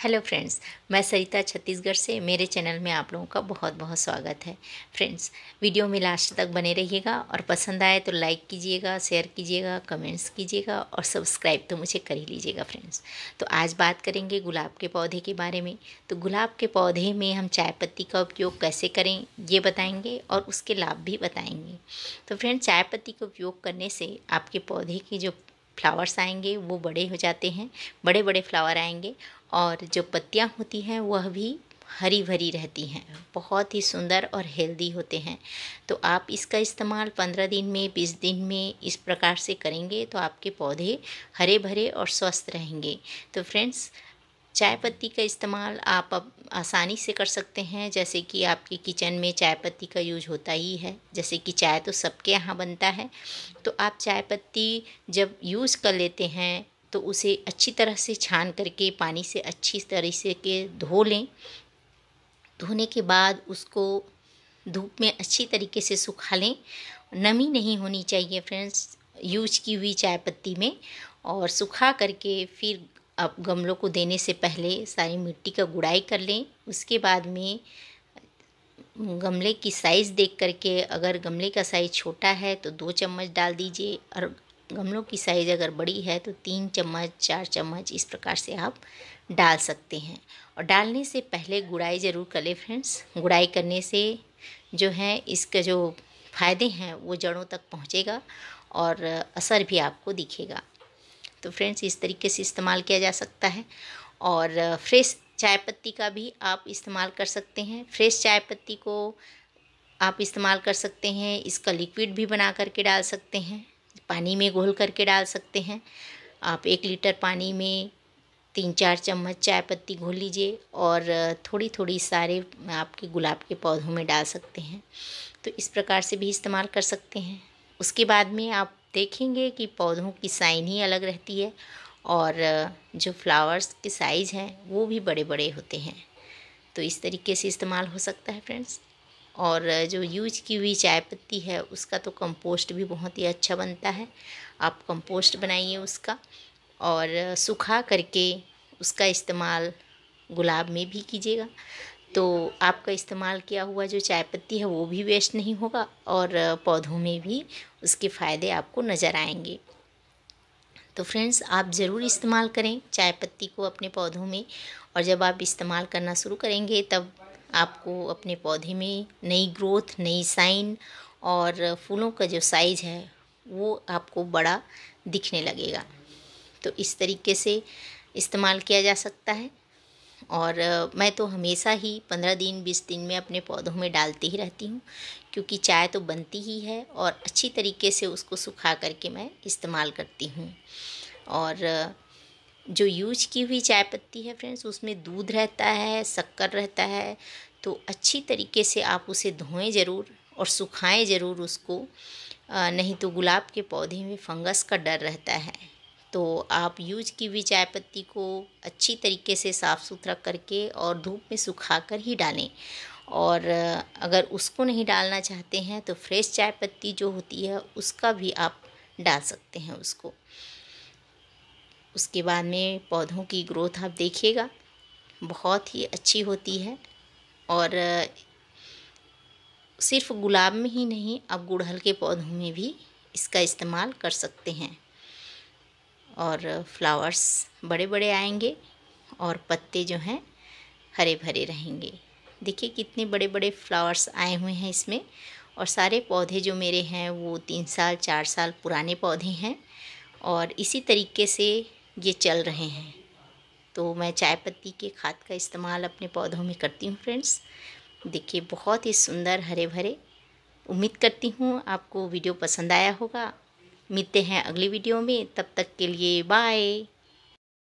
hello friends मैं सरिता छत्तीसगढ़ से मेरे चैनल में आप लोगों का बहुत बहुत स्वागत है फ्रेंड्स वीडियो में लास्ट तक बने रहिएगा और पसंद आए तो लाइक कीजिएगा शेयर कीजिएगा कमेंट्स कीजिएगा और सब्सक्राइब तो मुझे कर ही लीजिएगा फ्रेंड्स तो आज बात करेंगे गुलाब के पौधे के बारे में तो गुलाब के पौधे में हम चाय पत्ती का उपयोग कैसे करें ये बताएँगे और उसके लाभ भी बताएँगे तो फ्रेंड्स चाय पत्ती का उपयोग करने से आपके पौधे की जो फ्लावर्स आएंगे वो बड़े हो जाते हैं बड़े बड़े फ्लावर आएंगे और जो पत्तियाँ होती हैं वह भी हरी भरी रहती हैं बहुत ही सुंदर और हेल्दी होते हैं तो आप इसका इस्तेमाल पंद्रह दिन में बीस दिन में इस प्रकार से करेंगे तो आपके पौधे हरे भरे और स्वस्थ रहेंगे तो फ्रेंड्स चाय पत्ती का इस्तेमाल आप अब आसानी से कर सकते हैं जैसे कि आपके किचन में चाय पत्ती का यूज होता ही है जैसे कि चाय तो सबके यहाँ बनता है तो आप चाय पत्ती जब यूज़ कर लेते हैं तो उसे अच्छी तरह से छान करके पानी से अच्छी तरह से के धो लें धोने के बाद उसको धूप में अच्छी तरीके से सुखा लें नमी नहीं होनी चाहिए फ्रेंड्स यूज की हुई चाय पत्ती में और सुखा करके फिर आप गमलों को देने से पहले सारी मिट्टी का गुड़ाई कर लें उसके बाद में गमले की साइज़ देख करके अगर गमले का साइज़ छोटा है तो दो चम्मच डाल दीजिए और गमलों की साइज़ अगर बड़ी है तो तीन चम्मच चार चम्मच इस प्रकार से आप डाल सकते हैं और डालने से पहले गुड़ाई ज़रूर कर लें फ्रेंड्स गुड़ाई करने से जो है इसके जो फ़ायदे हैं वो जड़ों तक पहुँचेगा और असर भी आपको दिखेगा तो फ्रेंड्स इस तरीके से इस्तेमाल किया जा सकता है और फ्रेश चाय पत्ती का भी आप इस्तेमाल कर सकते हैं फ्रेश चाय पत्ती को आप इस्तेमाल कर सकते हैं इसका लिक्विड भी बना करके डाल सकते हैं पानी में घोल करके डाल सकते हैं आप एक लीटर पानी में तीन चार चम्मच चाय पत्ती घोल लीजिए और थोड़ी थोड़ी सारे आपके गुलाब के पौधों में डाल सकते हैं तो इस प्रकार से भी इस्तेमाल कर सकते हैं उसके बाद में आप देखेंगे कि पौधों की साइन ही अलग रहती है और जो फ्लावर्स के साइज़ हैं वो भी बड़े बड़े होते हैं तो इस तरीके से इस्तेमाल हो सकता है फ्रेंड्स और जो यूज की हुई चाय पत्ती है उसका तो कंपोस्ट भी बहुत ही अच्छा बनता है आप कंपोस्ट बनाइए उसका और सुखा करके उसका इस्तेमाल गुलाब में भी कीजिएगा तो आपका इस्तेमाल किया हुआ जो चाय पत्ती है वो भी वेस्ट नहीं होगा और पौधों में भी उसके फ़ायदे आपको नज़र आएंगे तो फ्रेंड्स आप ज़रूर इस्तेमाल करें चाय पत्ती को अपने पौधों में और जब आप इस्तेमाल करना शुरू करेंगे तब आपको अपने पौधे में नई ग्रोथ नई साइन और फूलों का जो साइज है वो आपको बड़ा दिखने लगेगा तो इस तरीके से इस्तेमाल किया जा सकता है और मैं तो हमेशा ही पंद्रह दिन बीस दिन में अपने पौधों में डालती ही रहती हूँ क्योंकि चाय तो बनती ही है और अच्छी तरीके से उसको सुखा करके मैं इस्तेमाल करती हूँ और जो यूज की हुई चाय पत्ती है फ्रेंड्स उसमें दूध रहता है शक्कर रहता है तो अच्छी तरीके से आप उसे धोएं ज़रूर और सुखाएं ज़रूर उसको नहीं तो गुलाब के पौधे में फंगस का डर रहता है तो आप यूज की हुई चाय पत्ती को अच्छी तरीके से साफ़ सुथरा करके और धूप में सुखा कर ही डालें और अगर उसको नहीं डालना चाहते हैं तो फ्रेश चाय पत्ती जो होती है उसका भी आप डाल सकते हैं उसको उसके बाद में पौधों की ग्रोथ आप देखिएगा बहुत ही अच्छी होती है और सिर्फ गुलाब में ही नहीं आप गुड़हल के पौधों में भी इसका इस्तेमाल कर सकते हैं और फ्लावर्स बड़े बड़े आएंगे और पत्ते जो हैं हरे भरे रहेंगे देखिए कितने बड़े बड़े फ्लावर्स आए हुए हैं इसमें और सारे पौधे जो मेरे हैं वो तीन साल चार साल पुराने पौधे हैं और इसी तरीके से ये चल रहे हैं तो मैं चाय पत्ती के खाद का इस्तेमाल अपने पौधों में करती हूँ फ्रेंड्स देखिए बहुत ही सुंदर हरे भरे उम्मीद करती हूँ आपको वीडियो पसंद आया होगा मिलते हैं अगली वीडियो में तब तक के लिए बाय